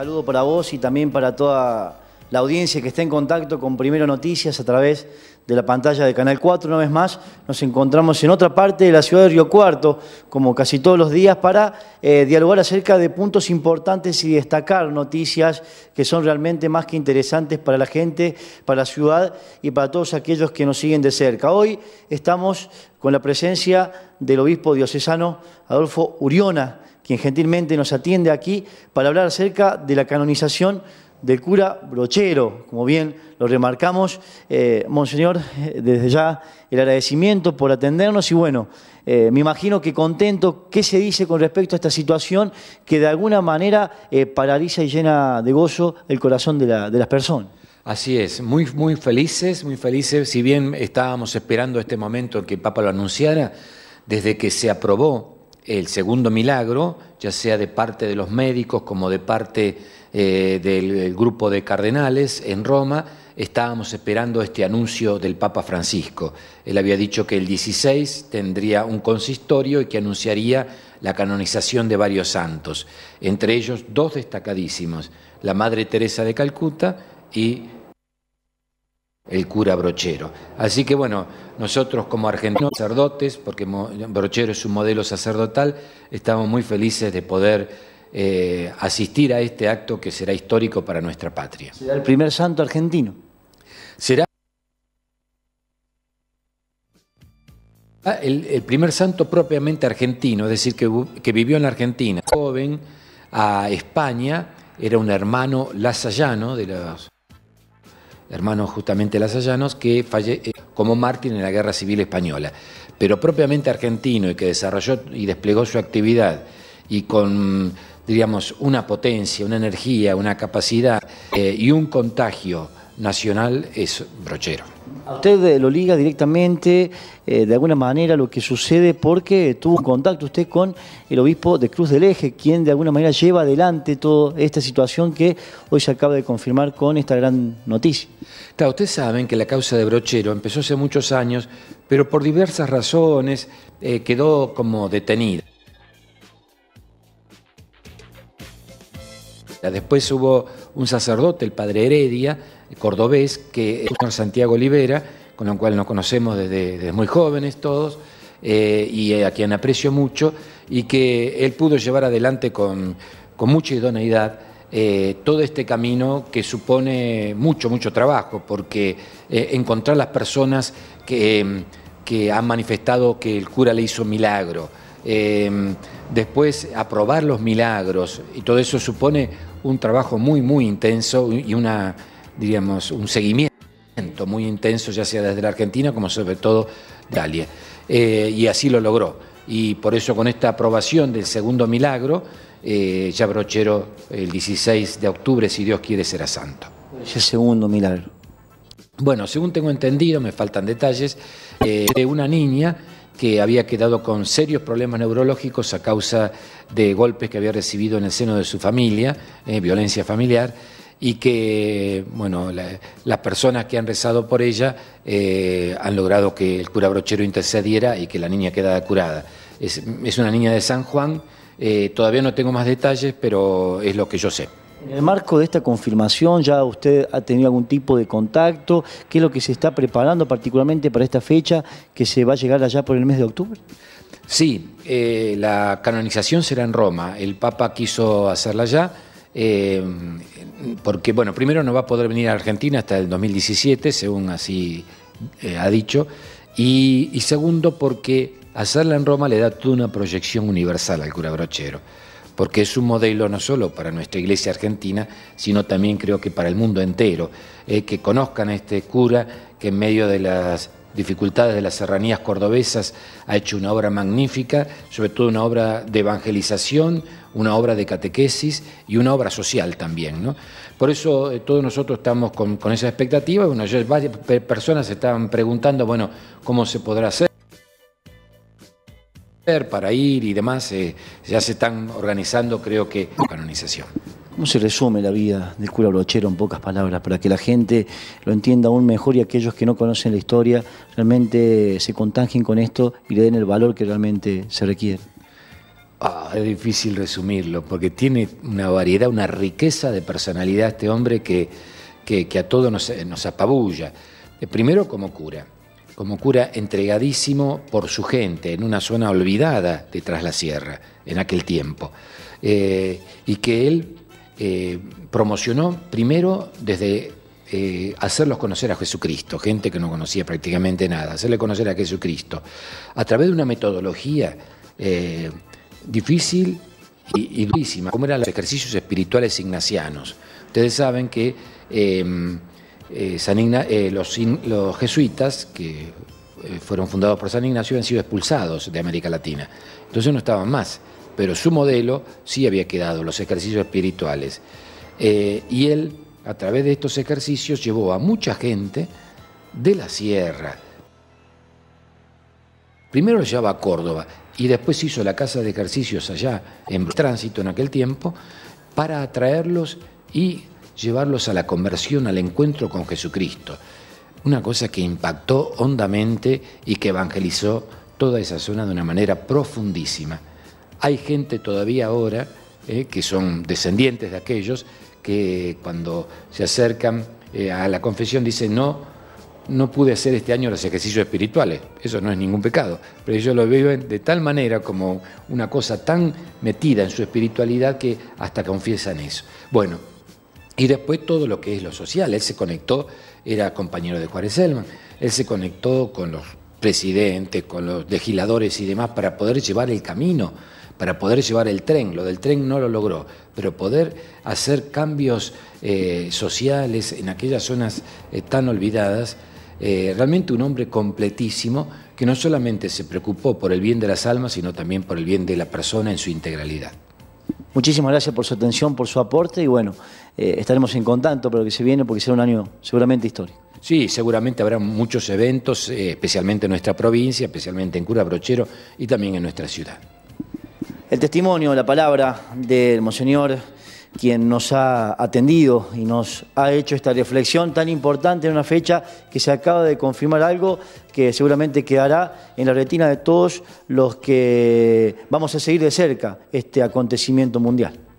Saludo para vos y también para toda la audiencia que está en contacto con Primero Noticias a través de la pantalla de Canal 4. Una vez más, nos encontramos en otra parte de la ciudad de Río Cuarto, como casi todos los días, para eh, dialogar acerca de puntos importantes y destacar noticias que son realmente más que interesantes para la gente, para la ciudad y para todos aquellos que nos siguen de cerca. Hoy estamos con la presencia del obispo diocesano Adolfo Uriona quien gentilmente nos atiende aquí para hablar acerca de la canonización del cura Brochero. Como bien lo remarcamos, eh, Monseñor, eh, desde ya el agradecimiento por atendernos y bueno, eh, me imagino que contento, ¿qué se dice con respecto a esta situación que de alguna manera paraliza y llena de gozo el corazón de, las personas? Así es, muy, muy felices, muy felices, si bien estábamos esperando este momento que el Papa lo anunciara, desde que se aprobó el segundo milagro, ya sea de parte de los médicos como de parte eh, del grupo de cardenales en Roma, estábamos esperando este anuncio del Papa Francisco. Él había dicho que el 16 tendría un consistorio y que anunciaría la canonización de varios santos, entre ellos dos destacadísimos, la Madre Teresa de Calcuta y el cura Brochero. Así que bueno, nosotros como argentinos sacerdotes, porque Brochero es un modelo sacerdotal, estamos muy felices de poder eh, asistir a este acto que será histórico para nuestra patria. Será el primer santo argentino. Será el, primer santo propiamente argentino, es decir, que, vivió en la Argentina, joven a España, era un hermano lasallano de los hermano justamente lasallanos, que falle eh, como mártir en la Guerra Civil Española. Pero propiamente argentino y que desarrolló y desplegó su actividad y con, diríamos, una potencia, una energía, una capacidad eh, y un contagio nacional es brochero usted lo liga directamente, eh, de alguna manera, lo que sucede porque tuvo contacto usted con el obispo de Cruz del Eje, quien de alguna manera lleva adelante toda esta situación que hoy se acaba de confirmar con esta gran noticia. ustedes saben que la causa de Brochero empezó hace muchos años, pero por diversas razones eh, quedó como detenida. Después hubo un sacerdote, el padre Heredia, cordobés, que es con Santiago Olivera, con lo cual nos conocemos desde, muy jóvenes todos, eh, y a quien aprecio mucho, y que él pudo llevar adelante con, mucha idoneidad eh, todo este camino que supone mucho, mucho trabajo, porque eh, encontrar las personas que, que, han manifestado que el cura le hizo milagro, después aprobar los milagros, y todo eso supone un trabajo muy, muy intenso y una diríamos, un seguimiento muy intenso, ya sea desde la Argentina como sobre todo Dalia. Eh, y así lo logró. Y por eso con esta aprobación del segundo milagro, eh, ya Brochero el 16 de octubre, si Dios quiere, será santo. ese segundo milagro. Bueno, según tengo entendido, me faltan detalles, eh, de una niña que había quedado con serios problemas neurológicos a causa de golpes que había recibido en el seno de su familia, violencia familiar y que, bueno, las personas que han rezado por ella eh, han logrado que el cura brochero intercediera y que la niña quedara curada. Es, una niña de San Juan, eh, todavía no tengo más detalles, pero es lo que yo sé. En el marco de esta confirmación, ¿ya usted ha tenido algún tipo de contacto? ¿Qué es lo que se está preparando particularmente para esta fecha que se va a llegar allá por el mes de octubre? Sí, eh, la canonización será en Roma. El Papa quiso hacerla ya porque, bueno, primero no va a poder venir a Argentina hasta el 2017, según así eh, ha dicho, y, segundo porque hacerla en Roma le da toda una proyección universal al cura brochero, porque es un modelo no solo para nuestra iglesia argentina, sino también creo que para el mundo entero, eh, que conozcan a este cura que en medio de las dificultades de las serranías cordobesas, ha hecho una obra magnífica, sobre todo una obra de evangelización, una obra de catequesis y una obra social también. Por eso eh, todos nosotros estamos con, esa expectativa. Bueno, ya varias personas se estaban preguntando, bueno, ¿cómo se podrá hacer? para ir y demás, eh, ya se están organizando creo que canonización. ¿Cómo se resume la vida del cura Brochero en pocas palabras para que la gente lo entienda aún mejor y aquellos que no conocen la historia realmente se contagien con esto y le den el valor que realmente se requiere? Ah, es difícil resumirlo porque tiene una variedad, una riqueza de personalidad este hombre que, a todos nos, apabulla. Eh, primero como cura, como cura entregadísimo por su gente en una zona olvidada detrás la sierra en aquel tiempo. Eh, y que él eh, promocionó primero desde eh, hacerlos conocer a Jesucristo, gente que no conocía prácticamente nada, hacerle conocer a Jesucristo, a través de una metodología eh, difícil y, durísima, como eran los ejercicios espirituales ignacianos. Ustedes saben que los, los, jesuitas, que fueron fundados por San Ignacio, han sido expulsados de América Latina, entonces no estaban más pero su modelo sí había quedado, los ejercicios espirituales. Eh, y él, a través de estos ejercicios, llevó a mucha gente de la sierra. Primero lo llevaba a Córdoba y después hizo la casa de ejercicios allá, en tránsito en aquel tiempo, para atraerlos y llevarlos a la conversión, al encuentro con Jesucristo. Una cosa que impactó hondamente y que evangelizó toda esa zona de una manera profundísima. Hay gente todavía ahora eh, que son descendientes de aquellos que cuando se acercan eh, a la confesión dicen no, no pude hacer este año los ejercicios espirituales. Eso no es ningún pecado. Pero ellos lo viven de tal manera como una cosa tan metida en su espiritualidad que hasta confiesan eso. Bueno, y después todo lo que es lo social. Él se conectó, era compañero de Juárez Elman, él se conectó con los presidentes, con los legisladores y demás para poder llevar el camino para poder llevar el tren. Lo del tren no lo logró, pero poder hacer cambios eh, sociales en aquellas zonas eh, tan olvidadas, eh, realmente un hombre completísimo que no solamente se preocupó por el bien de las almas, sino también por el bien de la persona en su integralidad. Muchísimas gracias por su atención, por su aporte y bueno, estaremos en contacto para lo que se viene porque será un año seguramente histórico. Sí, seguramente habrá muchos eventos, especialmente en nuestra provincia, especialmente en Cura Brochero y también en nuestra ciudad el testimonio, la palabra del Monseñor, quien nos ha atendido y nos ha hecho esta reflexión tan importante en una fecha que se acaba de confirmar algo que seguramente quedará en la retina de todos los que vamos a seguir de cerca este acontecimiento mundial.